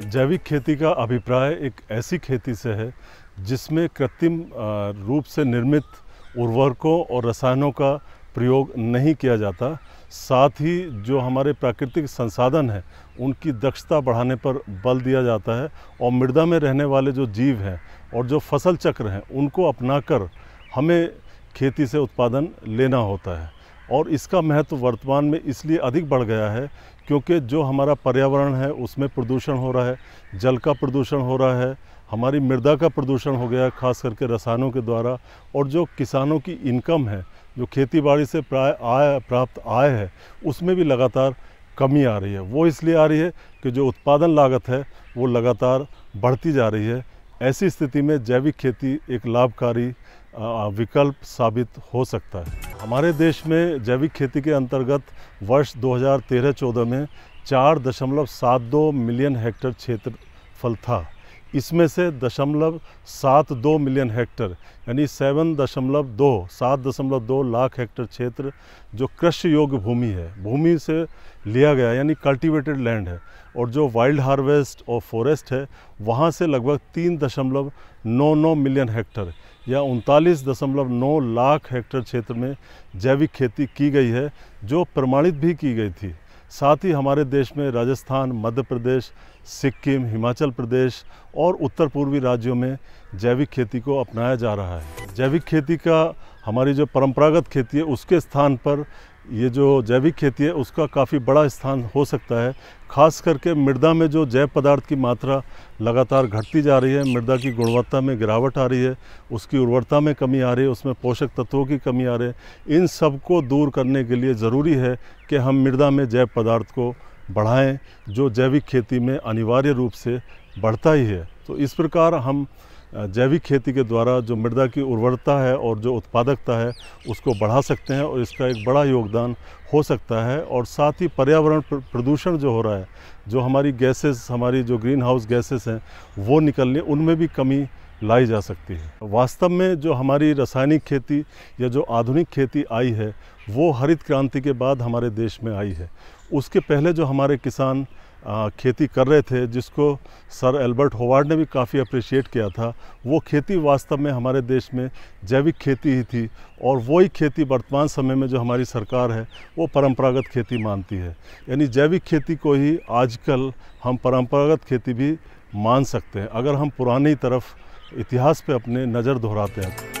जैविक खेती का अभिप्राय एक ऐसी खेती से है जिसमें कृत्रिम रूप से निर्मित उर्वरकों और रसायनों का प्रयोग नहीं किया जाता साथ ही जो हमारे प्राकृतिक संसाधन हैं उनकी दक्षता बढ़ाने पर बल दिया जाता है और मृदा में रहने वाले जो जीव हैं और जो फसल चक्र हैं उनको अपनाकर हमें खेती से उत्पादन लेना होता है और इसका महत्व वर्तमान में इसलिए अधिक बढ़ गया है क्योंकि जो हमारा पर्यावरण है उसमें प्रदूषण हो रहा है जल का प्रदूषण हो रहा है हमारी मृदा का प्रदूषण हो गया खास करके रसायनों के द्वारा और जो किसानों की इनकम है जो खेती बाड़ी से प्राय आय प्राप्त आय है उसमें भी लगातार कमी आ रही है वो इसलिए आ रही है कि जो उत्पादन लागत है वो लगातार बढ़ती जा रही है ऐसी स्थिति में जैविक खेती एक लाभकारी विकल्प साबित हो सकता है हमारे देश में जैविक खेती के अंतर्गत वर्ष 2013-14 में 4.72 मिलियन हेक्टर क्षेत्र फल था इसमें से दशमलव सात दो मिलियन हेक्टर यानी सेवन दशमलव दो सात दशमलव दो लाख हेक्टर क्षेत्र जो कृषि योग्य भूमि है भूमि से लिया गया यानी कल्टीवेटेड लैंड है और जो वाइल्ड हार्वेस्ट और फॉरेस्ट है वहाँ से लगभग तीन दशमलव नौ नौ मिलियन हेक्टर या उनतालीस दशमलव नौ लाख हेक्टर क्षेत्र में जैविक खेती की गई है जो प्रमाणित भी की गई थी साथ ही हमारे देश में राजस्थान मध्य प्रदेश सिक्किम हिमाचल प्रदेश और उत्तर पूर्वी राज्यों में जैविक खेती को अपनाया जा रहा है जैविक खेती का हमारी जो परंपरागत खेती है उसके स्थान पर ये जो जैविक खेती है उसका काफ़ी बड़ा स्थान हो सकता है खास करके मृदा में जो जैव पदार्थ की मात्रा लगातार घटती जा रही है मृदा की गुणवत्ता में गिरावट आ रही है उसकी उर्वरता में कमी आ रही है उसमें पोषक तत्वों की कमी आ रही है इन सब को दूर करने के लिए ज़रूरी है कि हम मृदा में जैव पदार्थ को बढ़ाएँ जो जैविक खेती में अनिवार्य रूप से बढ़ता ही है तो इस प्रकार हम जैविक खेती के द्वारा जो मृदा की उर्वरता है और जो उत्पादकता है उसको बढ़ा सकते हैं और इसका एक बड़ा योगदान हो सकता है और साथ ही पर्यावरण प्रदूषण जो हो रहा है जो हमारी गैसेस हमारी जो ग्रीन हाउस गैसेस हैं वो निकलने उनमें भी कमी लाई जा सकती है वास्तव में जो हमारी रासायनिक खेती या जो आधुनिक खेती आई है वो हरित क्रांति के बाद हमारे देश में आई है उसके पहले जो हमारे किसान खेती कर रहे थे जिसको सर एल्बर्ट होवार्ड ने भी काफ़ी अप्रिशिएट किया था वो खेती वास्तव में हमारे देश में जैविक खेती ही थी और वही खेती वर्तमान समय में जो हमारी सरकार है वो परंपरागत खेती मानती है यानी जैविक खेती को ही आजकल हम परंपरागत खेती भी मान सकते हैं अगर हम पुरानी तरफ इतिहास पे अपने नज़र दोहराते हैं